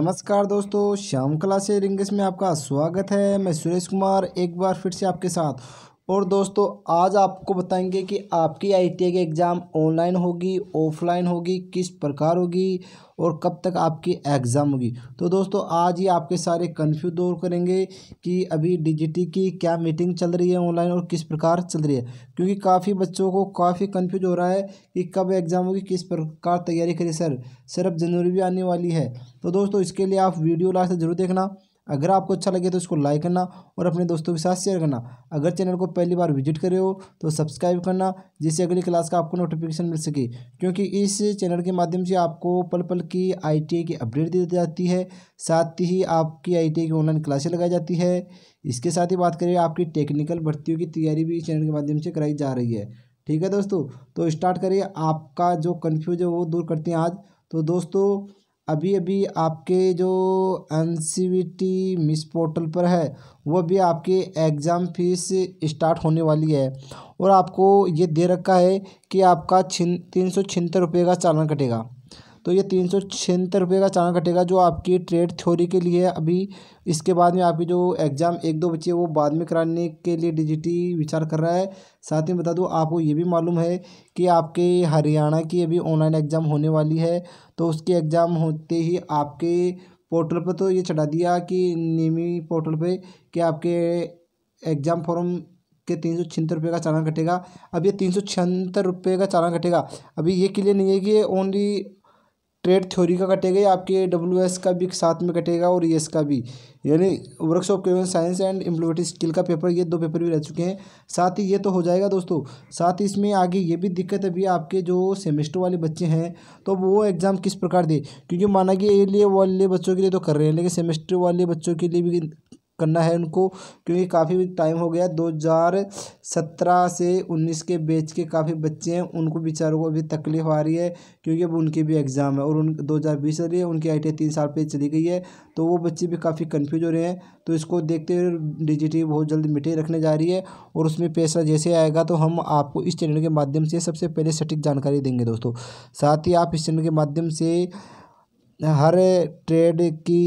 नमस्कार दोस्तों श्याम क्लासे रिंगस में आपका स्वागत है मैं सुरेश कुमार एक बार फिर से आपके साथ और दोस्तों आज आपको बताएंगे कि आपकी आईटीआई की एग्ज़ाम ऑनलाइन होगी ऑफलाइन होगी किस प्रकार होगी और कब तक आपकी एग्ज़ाम होगी तो दोस्तों आज ही आपके सारे कन्फ्यूज दूर करेंगे कि अभी टी की क्या मीटिंग चल रही है ऑनलाइन और किस प्रकार चल रही है क्योंकि काफ़ी बच्चों को काफ़ी कन्फ्यूज हो रहा है कि कब एग्ज़ाम होगी किस प्रकार तैयारी करें सर सर अब जनवरी भी आने वाली है तो दोस्तों इसके लिए आप वीडियो लास्ट जरूर देखना अगर आपको अच्छा लगे तो इसको लाइक करना और अपने दोस्तों के साथ शेयर करना अगर चैनल को पहली बार विजिट करे हो तो सब्सक्राइब करना जिससे अगली क्लास का आपको नोटिफिकेशन मिल सके क्योंकि इस चैनल के माध्यम से आपको पल पल की आई की अपडेट दी जाती है साथ ही आपकी आई की ऑनलाइन क्लासें लगाई जाती है इसके साथ ही बात करें आपकी टेक्निकल भर्तियों की तैयारी भी इस चैनल के माध्यम से कराई जा रही है ठीक है दोस्तों तो स्टार्ट करिए आपका जो कन्फ्यूज है वो दूर करते हैं आज तो दोस्तों अभी अभी आपके जो N C T MIS portal पर है वह भी आपकी एग्ज़ाम फीस स्टार्ट होने वाली है और आपको ये दे रखा है कि आपका छिन तीन सौ छिहत्तर रुपये का चालान कटेगा तो ये तीन सौ छिहत्तर रुपये का चालान कटेगा जो आपकी ट्रेड थ्योरी के लिए अभी इसके बाद में आपकी जो एग्ज़ाम एक दो बच्चे वो बाद में कराने के लिए डिजिटी विचार कर रहा है साथ ही बता दूँ आपको ये भी मालूम है कि आपके हरियाणा की अभी ऑनलाइन एग्ज़ाम होने वाली है तो उसके एग्ज़ाम होते ही आपके पोर्टल पर तो ये चढ़ा दिया कि नीमी पोर्टल पर कि आपके एग्ज़ाम फॉर्म के तीन सौ छिहत्तर रुपये का चालान कटेगा अब ये तीन सौ छिहत्तर रुपये का चालान कटेगा अभी ये क्लियर नहीं है कि ओनली ट्रेड थ्योरी का कटेगा या आपके डब्ल्यू एस का भी साथ में कटेगा और ई e एस का भी यानी वर्कशॉप के साइंस एंड इम्प्लीमेंटिव स्किल का पेपर ये दो पेपर भी रह चुके हैं साथ ही ये तो हो जाएगा दोस्तों साथ ही इसमें आगे ये भी दिक्कत अभी आपके जो सेमेस्टर वाले बच्चे हैं तो वो एग्ज़ाम किस प्रकार दे क्योंकि माना कि ए लिए वाले बच्चों के लिए तो कर रहे हैं लेकिन सेमेस्टर वाले बच्चों के लिए भी करना है उनको क्योंकि काफ़ी टाइम हो गया 2017 से 19 के बेच के काफ़ी बच्चे हैं उनको बेचारों को अभी तकलीफ आ रही है क्योंकि अब उनके भी एग्ज़ाम है और उन दो हज़ार बीस चल रही है उनकी आई टी तीन साल पे चली गई है तो वो बच्चे भी काफ़ी कन्फ्यूज हो रहे हैं तो इसको देखते हुए डिजिटी बहुत जल्द मिटे रखने जा रही है और उसमें पैसा जैसे आएगा तो हम आपको इस चैनल के माध्यम से सबसे पहले सटीक जानकारी देंगे दोस्तों साथ ही आप इस चैनल के माध्यम से हर ट्रेड की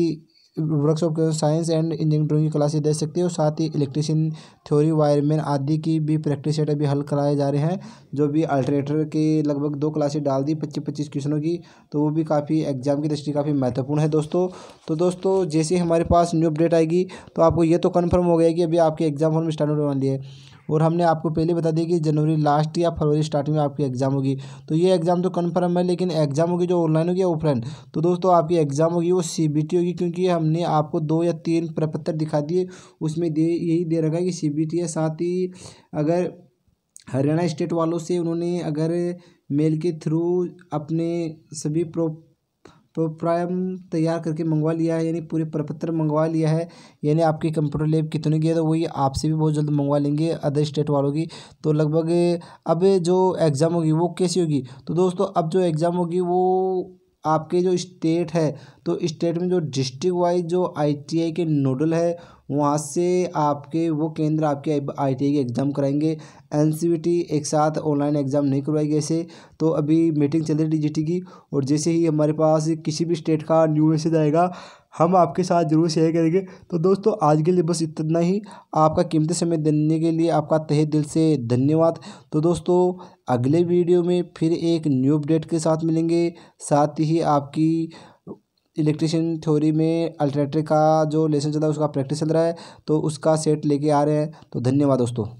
वर्कशॉप के साइंस एंड इंजीनियरिंग ड्राइंग की क्लासेज दे सकती हो साथ ही इलेक्ट्रिशियन थ्योरी वायरमैन आदि की भी प्रैक्टिस सेट अभी हल कराए जा रहे हैं जो भी अल्टरनेटर के लगभग दो क्लासेज डाल दी पच्चीस पच्चीस क्वेश्चनों की तो वो भी काफ़ी एग्जाम की दृष्टि काफ़ी महत्वपूर्ण है दोस्तों तो दोस्तों जैसे हमारे पास न्यू अपडेट आएगी तो आपको ये तो कन्फर्म हो गया कि अभी आपके एग्जाम फॉर्म स्टार्ट होने वाली है और हमने आपको पहले बता दिया कि जनवरी लास्ट या फरवरी स्टार्टिंग में आपकी एग्ज़ाम होगी तो ये एग्ज़ाम तो कन्फर्म है लेकिन एग्ज़ाम होगी जो ऑनलाइन होगी या ऑफलाइन तो दोस्तों आपकी एग्ज़ाम होगी वो सी होगी क्योंकि हमने आपको दो या तीन प्रपत्र दिखा दिए उसमें दे यही दे रखा है कि सी बी टी साथ ही अगर हरियाणा स्टेट वालों से उन्होंने अगर मेल के थ्रू अपने सभी प्रो तो प्राइम तैयार करके मंगवा लिया है यानी पूरे प्रपत्र मंगवा लिया है यानी आपकी कंप्यूटर लैब कितने की है तो वही आपसे भी बहुत जल्द मंगवा लेंगे अदर स्टेट वालों की तो लगभग अब जो एग्ज़ाम होगी वो कैसी होगी तो दोस्तों अब जो एग्ज़ाम होगी वो आपके जो स्टेट है तो स्टेट में जो डिस्ट्रिक्ट वाइज जो आईटीआई के नोडल है वहाँ से आपके वो केंद्र आपके आई के एग्ज़ाम कराएंगे एन e एक साथ ऑनलाइन एग्ज़ाम नहीं करवाएगी ऐसे तो अभी मीटिंग चल रही है डी की और जैसे ही हमारे पास किसी भी स्टेट का न्यू मैसेज आएगा हम आपके साथ ज़रूर शेयर करेंगे तो दोस्तों आज के लिए बस इतना ही आपका कीमती समय देने के लिए आपका तहे दिल से धन्यवाद तो दोस्तों अगले वीडियो में फिर एक न्यू अपडेट के साथ मिलेंगे साथ ही आपकी इलेक्ट्रीशियन थ्योरी में अल्टरनेटर का जो लेसन चल रहा है उसका प्रैक्टिस चल रहा है तो उसका सेट लेके आ रहे हैं तो धन्यवाद दोस्तों